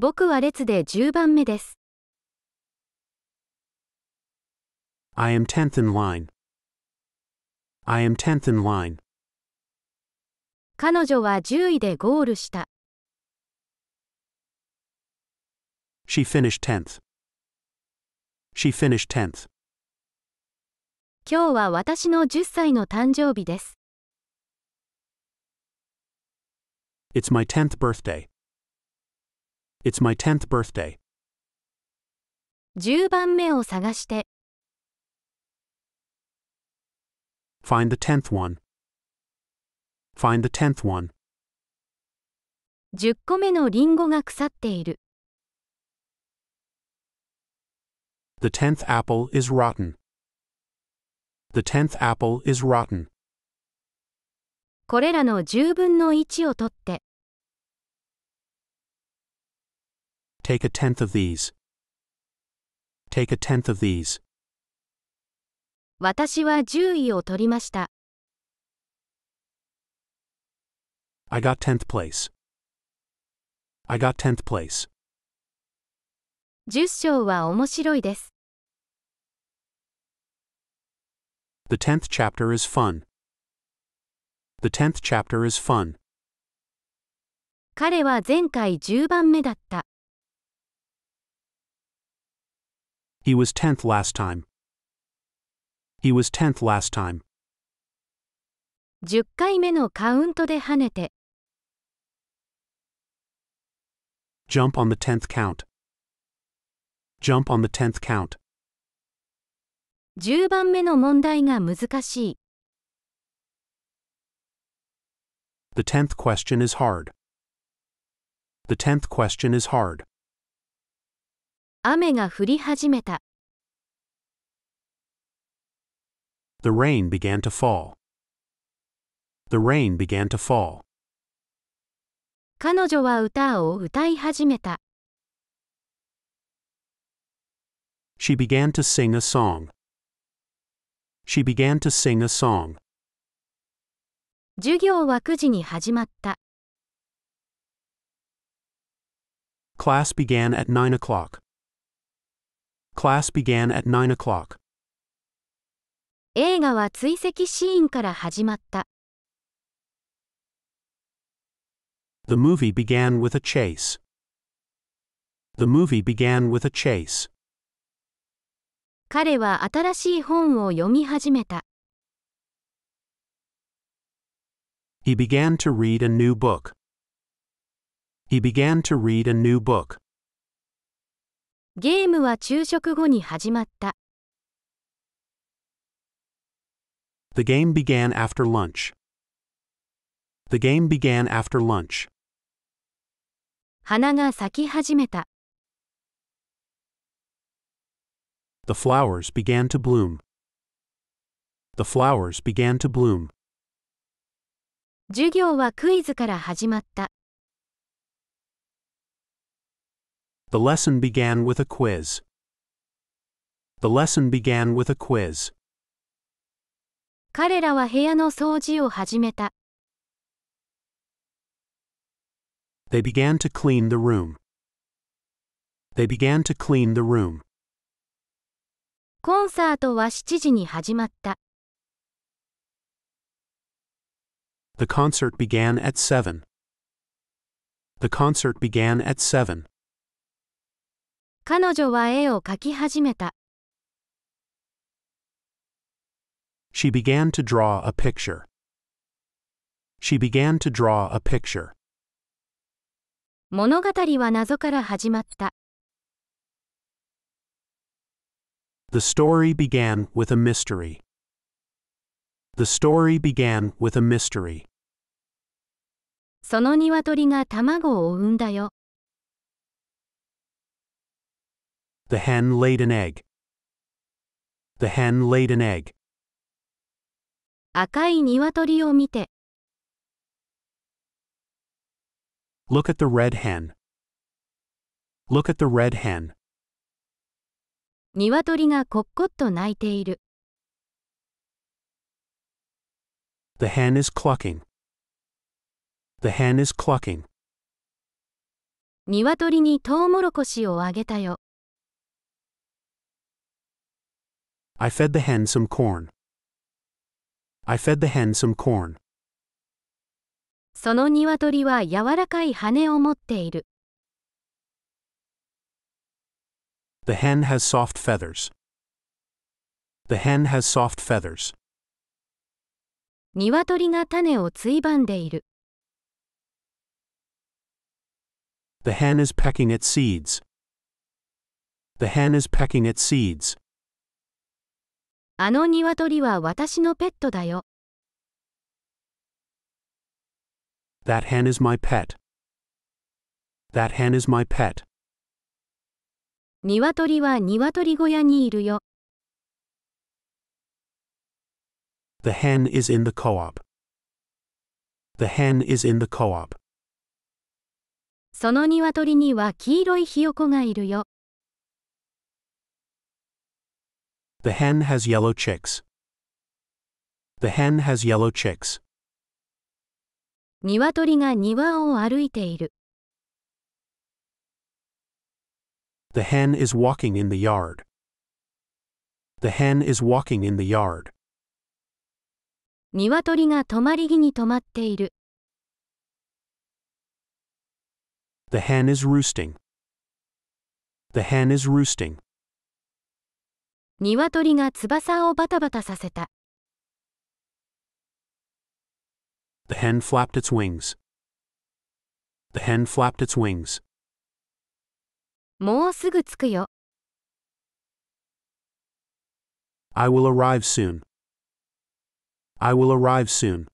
僕は列で10番目です。I am 10th in line. I am 10th in line. 彼女は10位でゴールした。She finished 10th. She finished 10th. 今日は私の10歳の誕生日です。It's my 10th birthday. It's my 10th birthday. Find the 10th one. Find the 10th one. The 10th apple is rotten. The 10th apple is rotten. これらの10分の1を取って Take a tenth of these. Take a tenth of these. 私は10位を取りました。I got 10th place. I got 10th place. 10章は面白いです。The 10th chapter is fun. The 10th chapter is fun. 彼は前回10番目だった。He was 10th last time. He was 10th last time. 10回目のカウントで跳ねて。Jump on the 10th count. Jump on the 10th count. 10番目の問題が難しい。The 10th question is hard. The 10th question is hard. 雨が降り始めた。The rain began to fall. The rain began to fall. 彼女は歌を歌い始めた。She began to sing a song. She began to sing a song. 授業は9時に始まった。Class began at 9 o'clock. Class began at 9 o'clock. 映画は追跡シーンから始まった。The movie began with a chase. The movie began with a chase. 彼は新しい本を読み始めた。He began to read a new book. He began to read a new book. ゲームは昼食後に始まった。The game began after lunch. The game began after lunch. 花が咲き始めた。The flowers began to bloom. The flowers began to bloom. 授業はクイズから始まった。The lesson began with a quiz. The lesson began with a quiz. 彼らは部屋の掃除を始めた。They began to clean the room. They began to clean the room. コンサートは7時に始まった。The concert began at 7. The concert began at 7. 彼女は絵を描き始めた。She began to draw a picture. She began to draw a picture. 物語は謎から始まった。The story began with a mystery. The story began with a mystery. その鶏が卵を産んだよ。The hen laid an egg. The hen laid an egg. 赤い鶏を見て。Look at the red hen. Look at the red hen. 鶏がこっこっと鳴いている。The hen is clucking. The hen is clucking. 鶏にトウモロコシをあげたよ。I fed the hen some corn. I fed the hen some corn. その鶏は柔らかい羽を持っている。The hen has soft feathers. The hen has soft feathers. 鶏が種をついばんでいる。The hen is pecking at seeds. The hen is pecking at seeds. あの鶏は私のペットだよ。That hen is my pet. That hen is my pet. 鶏は鶏小屋にいるよ。The hen is in the co-op. The hen is in the co-op. その鶏には黄色いひよこがいるよ。The hen has yellow chicks. The hen has yellow chicks. The hen is walking in the yard. The hen is walking in the yard. The hen is roosting. The hen is roosting. 鶏が翼をバタバタさせた。The hen flapped its wings. The hen flapped its wings. もうすぐ着くよ。I will arrive soon. I will arrive soon.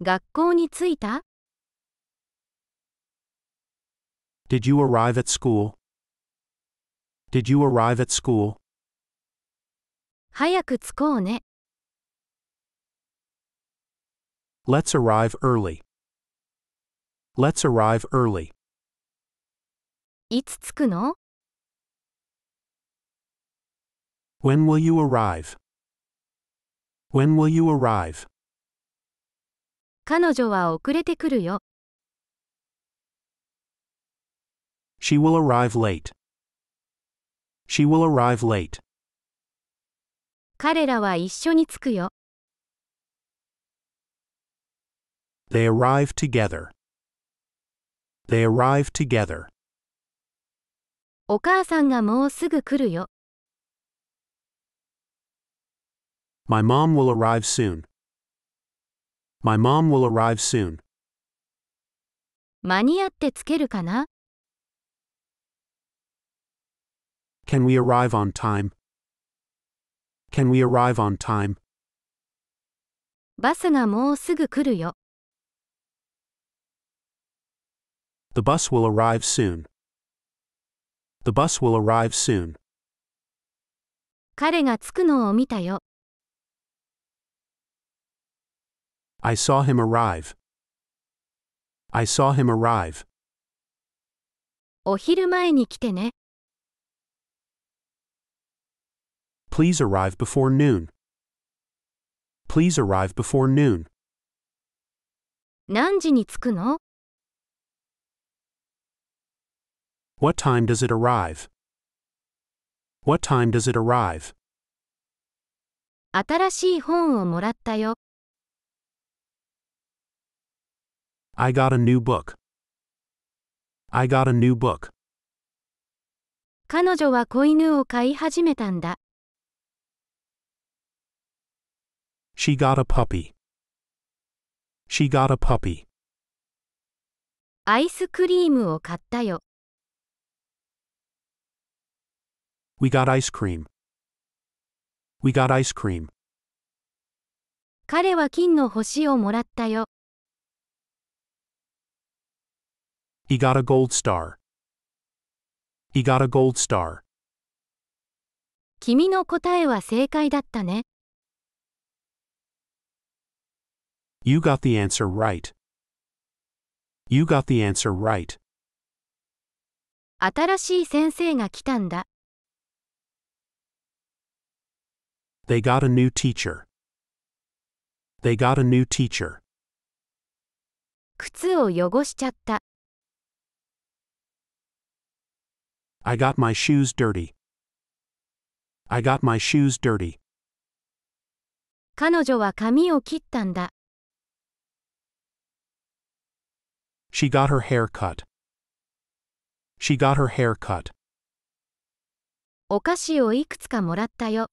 学校に着いた Did you arrive at school? Did you arrive at school? 早く着こうね。Let's arrive early. Let's arrive early. いつ着くの When will you arrive? When will you arrive? 彼女は遅れてくるよ。She will arrive late. She will arrive late. 彼らは一緒に着くよ。They arrive together. They arrive together. お母さんがもうすぐ来るよ。My mom will arrive soon. My mom will arrive soon. 間に合ってつけるかな Can we arrive on time? Can we arrive on time? バスがもうすぐ来るよ。The bus will arrive soon. The bus will arrive soon. 彼が着くのを見たよ。I saw him arrive. I saw him arrive. お昼前に来てね。Please arrive before noon. Please arrive before noon. 何時に着くの What time does it arrive? What time does it arrive? I got a new book. I got a new book. 彼女は子犬を飼い始めたんだ。She got a puppy. She got a puppy. アイスクリームを買ったよ。We got ice cream. We got ice cream. 彼は金の星をもらったよ。He got a gold star. He got a gold star. 君の答えは正解だったね。You got the answer right. You got the answer right. 新しい先生が来たんだ。They got a new teacher. They got a new teacher. 靴を汚しちゃった。I got my shoes dirty. I got my shoes dirty. 彼女は髪を切ったんだ。She got her hair cut. She got her hair cut. お菓子をいくつかもらったよ。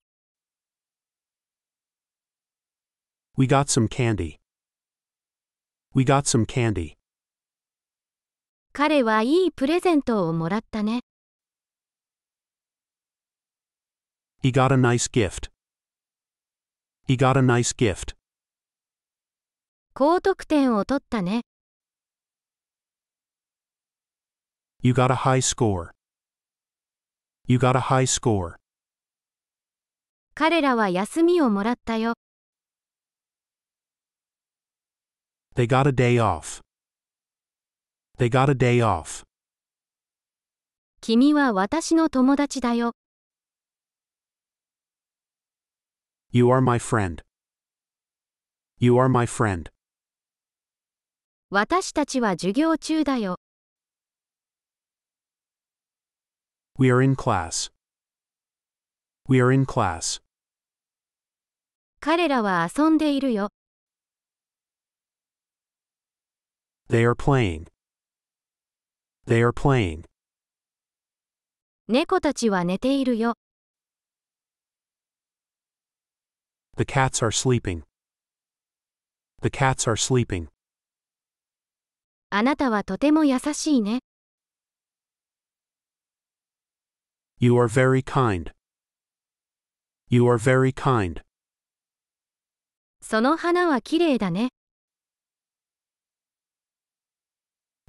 We got some candy. We got some candy. 彼はいいプレゼントをもらったね。He got a nice gift. He got a nice gift. 高得点を取ったね。You got a high score. You got a high score. 彼らは休みをもらったよ。They got a day off. They got a day off. 君は私の友達だよ。You are my friend. You are my friend. 私たちは授業中だよ。We are in class. We are in class. 彼らは遊んでいるよ。They are playing. They are playing. 猫たちは寝ているよ。The cats are sleeping. The cats are sleeping. あなたはとても優しいね。You are very kind. You are very kind. その花はきれいだね。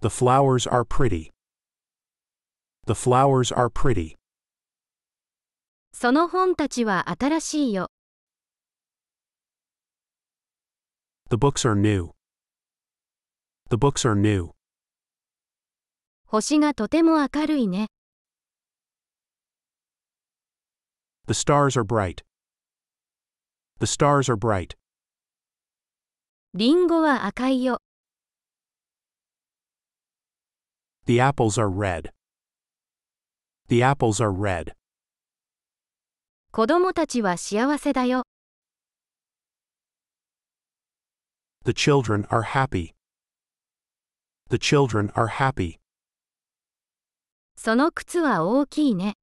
The flowers are pretty. The flowers are pretty. その本たちは新しいよ。The books are new. The books are new. 星がとても明るいね。The stars are bright. The stars are bright. The apples are red. The apples are red. 子供たちは幸せだよ。The children are happy. The children are happy. その靴は大きいね。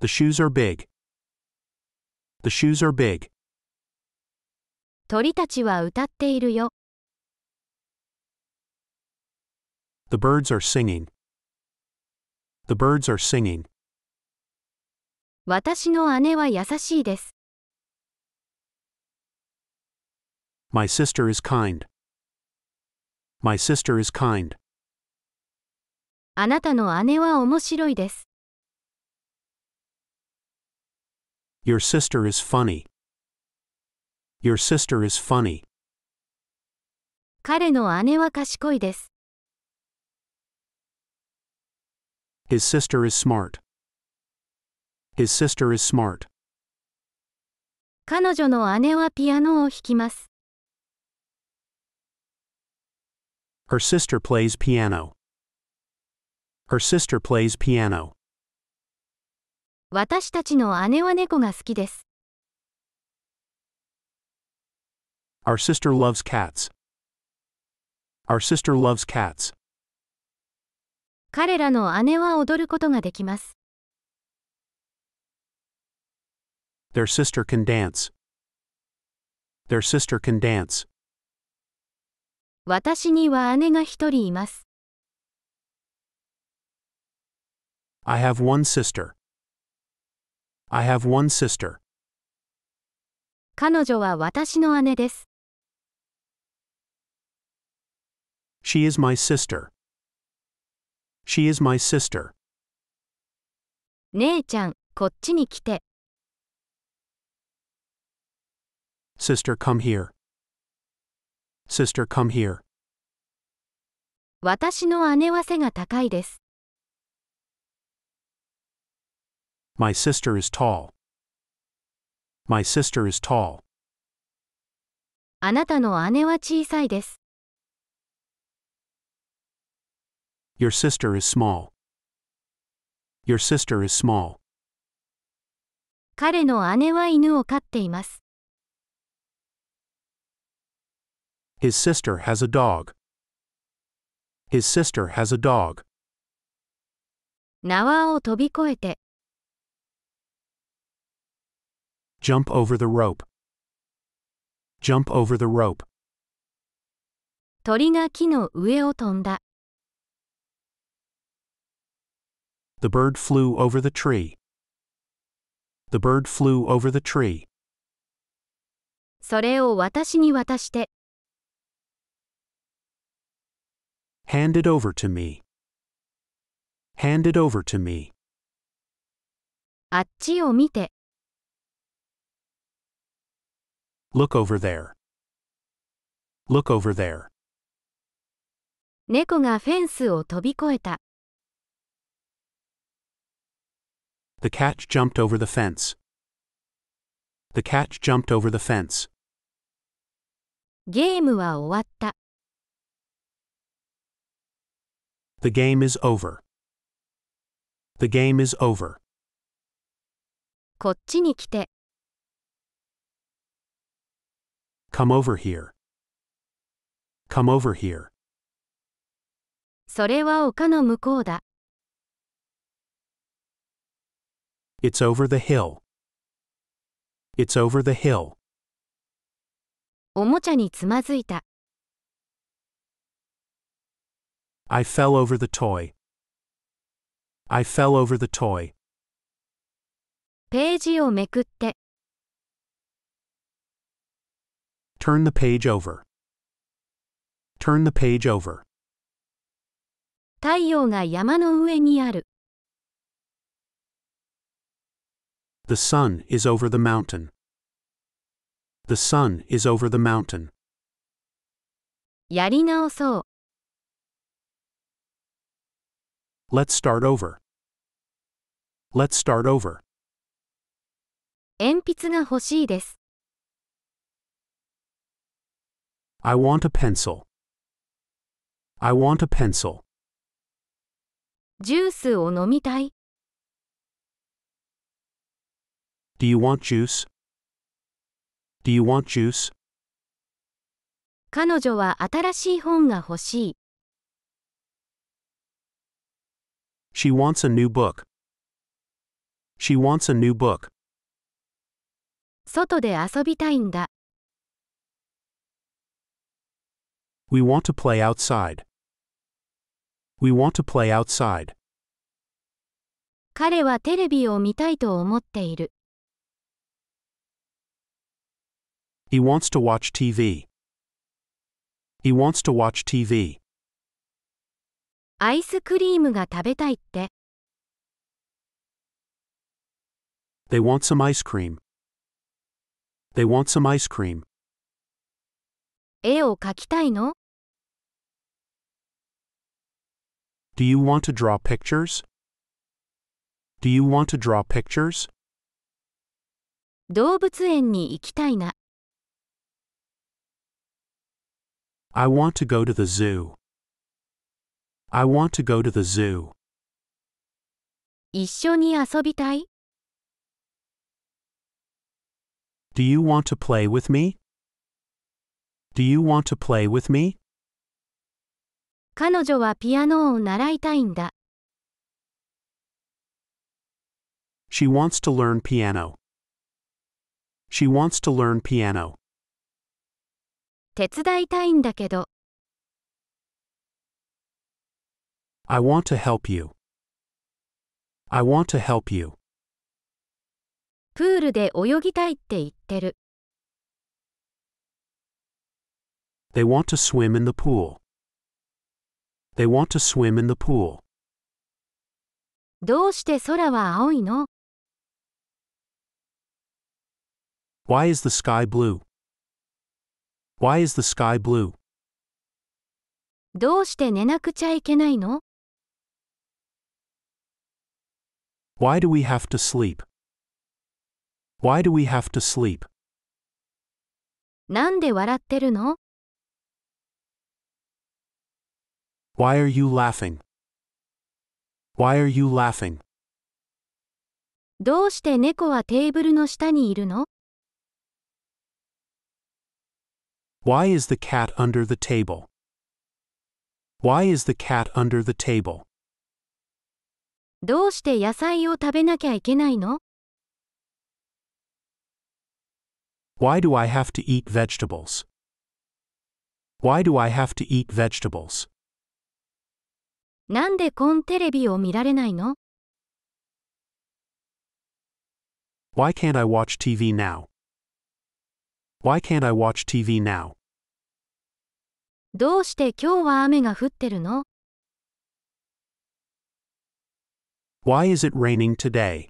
The shoes are big. The shoes are big. 鳥たちは歌っているよ。The birds are singing. The birds are singing. 私の姉は優しいです。My sister is kind. My sister is kind. あなたの姉は面白いです。Your sister is funny. Your sister is funny. 彼の姉は賢いです。His sister is smart. His sister is smart. 彼女の姉はピアノを弾きます。Her sister plays piano. Her sister plays piano. 私たちの姉は猫が好きです。Our sister loves cats. Our sister loves cats. 彼らの姉は踊ることができます。Their sister can dance. Their sister can dance. 私には姉が一人います。I have one sister. I have one sister. 彼女は私の姉です。She is my sister. She is my sister. 姉ちゃん、こっちに来て。Sister, come here. Sister, come here. 私の姉は背が高いです。My sister is tall. My sister is tall. あなたの姉は小さいです。Your sister is small. Your sister is small. 彼の姉は犬を飼っています。His sister has a dog. His sister has a dog. 縄を飛び越えて Jump over the rope. Jump over the rope. 鳥が木の上を飛んだ。The bird flew over the tree. The bird flew over the tree. それを私に渡して。Hand it over to me. Hand it over to me. あっちを見て。Look over there. Look over there. 猫がフェンスを飛び越えた。The cat jumped over the fence. The cat jumped over the fence. ゲームは終わった。The game is over. The game is over. こっちに来て。Come over here. Come over here. それは丘の向こうだ。It's over the hill. It's over the hill. おもちゃにつまずいた。I fell over the toy. I fell over the toy. ページをめくって。Turn the page over. Turn the page over. 太陽が山の上にある。The sun is over the mountain. The sun is over the mountain. やり直そう。Let's start over. Let's start over. 鉛筆が欲しいです。I want a pencil. I want a pencil. Do you want juice? Do you want juice? 彼女は新しい本が欲しい。She wants a new book. She wants a new book. 外で遊びたいんだ。We want to play outside. We want to play outside. 彼はテレビを見たいと思っている。He wants to watch TV. He wants to watch TV. アイスクリームが食べたいって。They want some ice cream. They want some ice cream. 絵を描きたいの Do you want to draw pictures? Do you want to draw pictures? 動物園に行きたいな。I want to go to the zoo. I want to go to the zoo. 一緒に遊びたい Do you want to play with me? Do you want to play with me? 彼女はピアノを習いたいんだ。She wants to learn piano. She wants to learn piano. 手伝いたいんだけど。I want to help you. I want to help you. プールで泳ぎたいって言ってる。They want to swim in the pool. They want to swim in the pool. どうして空は青いの Why is the sky blue? Why is the sky blue? どうして寝なくちゃいけないの Why do we have to sleep? Why do we have to sleep? なんで笑ってるの Why are you laughing? Why are you laughing? どうして猫はテーブルの下にいるの Why is the cat under the table? Why is the cat under the table? どうして野菜を食べなきゃいけないの Why do I have to eat vegetables? Why do I have to eat vegetables? なんでコンテレビを見られないの Why can't I watch TV now? Why can't I watch TV now? どうして今日は雨が降ってるの Why is it raining today?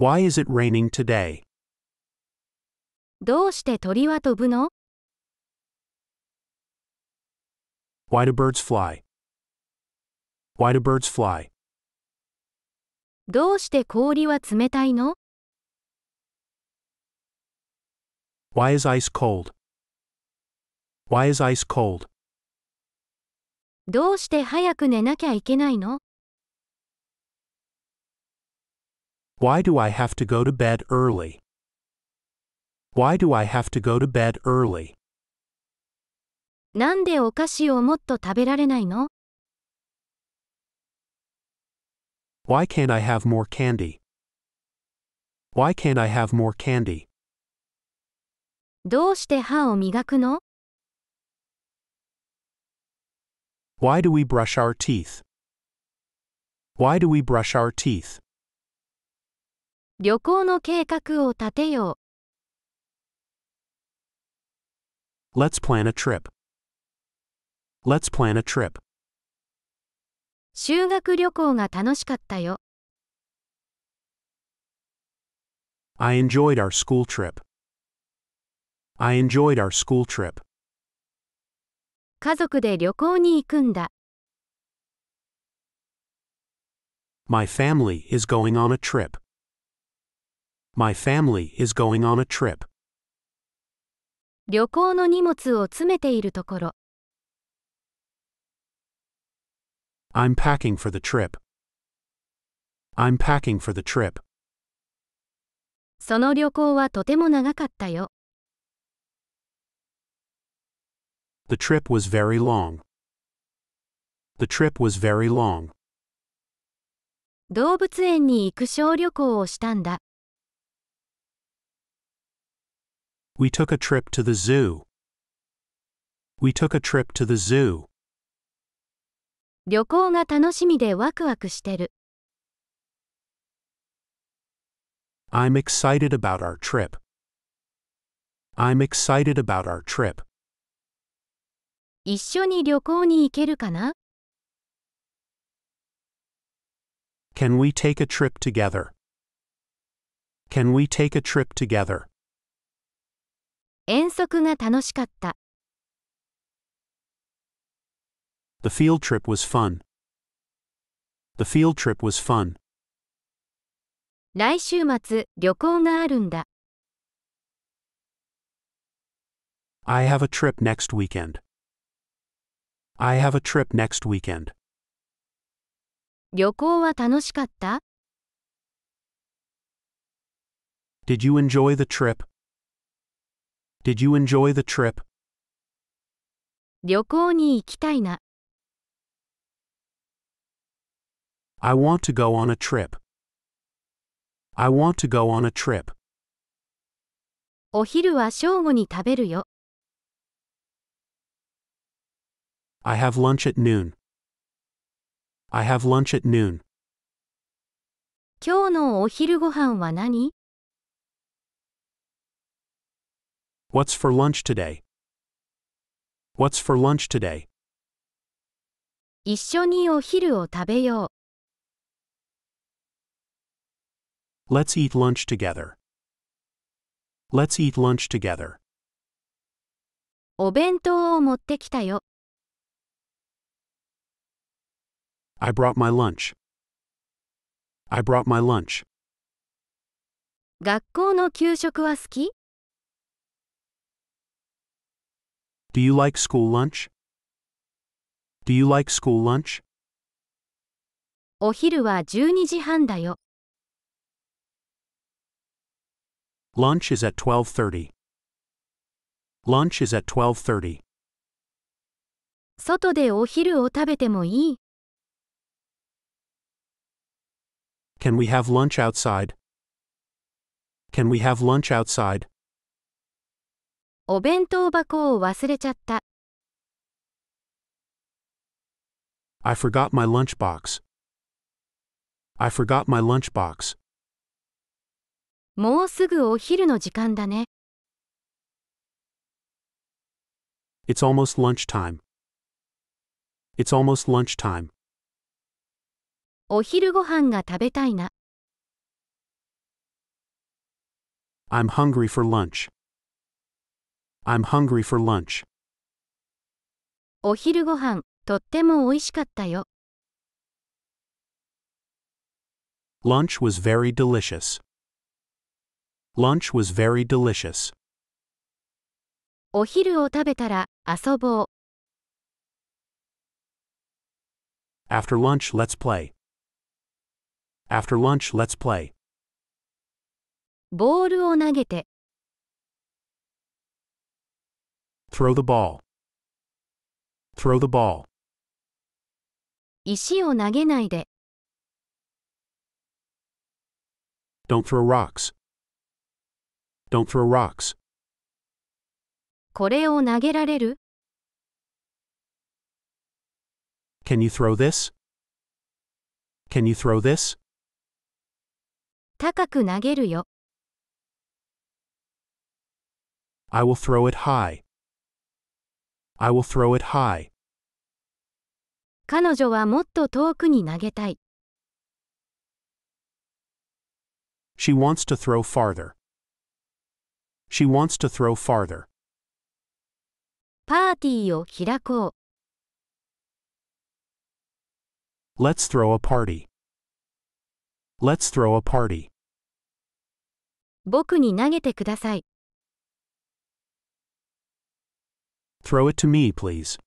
Why is it raining today? どうして鳥は飛ぶの Why do birds fly? Why do birds fly? どうして氷は冷たいの Why is ice cold? Why is ice cold? どうして早く寝なきゃいけないの Why do I have to go to bed early? Why do I have to go to bed early? なんでお菓子をもっと食べられないの Why can't I have more candy? Why can't I have more candy? どうして歯を磨くの Why do we brush our teeth? Why do we brush our teeth? Let's plan a trip. Let's plan a trip. 修学旅行が楽しかったよ。I enjoyed our school trip. I enjoyed our school trip. 家族で旅行に行くんだ。My family is going on a trip. My family is going on a trip. 旅行の荷物を詰めているところ。I'm packing for the trip. I'm packing for the trip. その旅行はとても長かったよ。The trip was very long. The trip was very long. 動物園に行く小旅行をしたんだ。We took a trip to the zoo. We took a trip to the zoo. 旅行が楽しみでワクワクしてる。I'm excited about our trip. I'm excited about our trip. 一緒に旅行に行けるかな Can we take a trip together? Can we take a trip together? 遠足が楽しかった。The field trip was fun. The field trip was fun. 来週末、旅行があるんだ。I have a trip next weekend. I have a trip next weekend. 旅行は楽しかった Did you enjoy the trip? Did you enjoy the trip? 旅行に行きたいな。I want to go on a trip. I want to go on a trip. お昼は正午に食べるよ。I have lunch at noon. I have lunch at noon. 今日のお昼ご飯は何 What's for lunch today? What's for lunch today? 一緒にお昼を食べよう。Let's eat lunch together. Let's eat lunch together. I brought my lunch. I brought my lunch. 学校の給食は好き Do you like school lunch? Do you like school lunch? お昼は12時半だよ。Lunch is at 12:30. Lunch is at 12:30. 外でお昼を食べてもいい Can we have lunch outside? Can we have lunch outside? お弁当箱を忘れちゃった。I forgot my lunchbox. I forgot my lunchbox. もうすぐお昼の時間だね。It's almost lunchtime. It's almost lunchtime. お昼ご飯が食べたいな。I'm hungry for lunch. I'm hungry for lunch. お昼ご飯とってもおいしかったよ。Lunch was very delicious. Lunch was very delicious. お昼を食べたら遊ぼう。After lunch, let's play. After lunch, let's play. ボールを投げて、Throw the ball. Throw the ball. 石を投げないで、Don't throw rocks. Don't throw rocks. これを投げられる Can you throw this? Can you throw this? I will throw it high. I will throw it high. She wants to throw farther. She wants to throw farther. let us throw a party. Let's throw a party. 僕に投げてください。Throw it to me, please.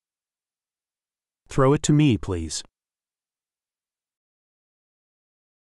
Throw it to me, please.